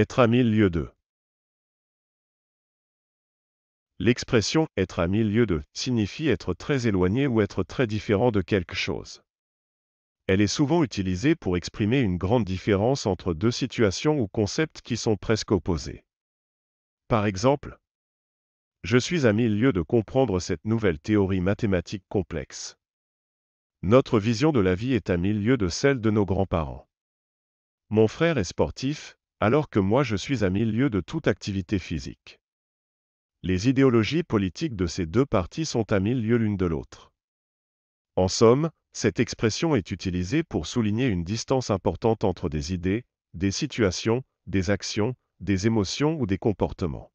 Être à mille lieues de. L'expression être à mille lieues de signifie être très éloigné ou être très différent de quelque chose. Elle est souvent utilisée pour exprimer une grande différence entre deux situations ou concepts qui sont presque opposés. Par exemple, je suis à mille lieues de comprendre cette nouvelle théorie mathématique complexe. Notre vision de la vie est à mille lieues de celle de nos grands-parents. Mon frère est sportif, alors que moi je suis à mille lieues de toute activité physique. Les idéologies politiques de ces deux parties sont à mille lieues l'une de l'autre. En somme, cette expression est utilisée pour souligner une distance importante entre des idées, des situations, des actions, des émotions ou des comportements.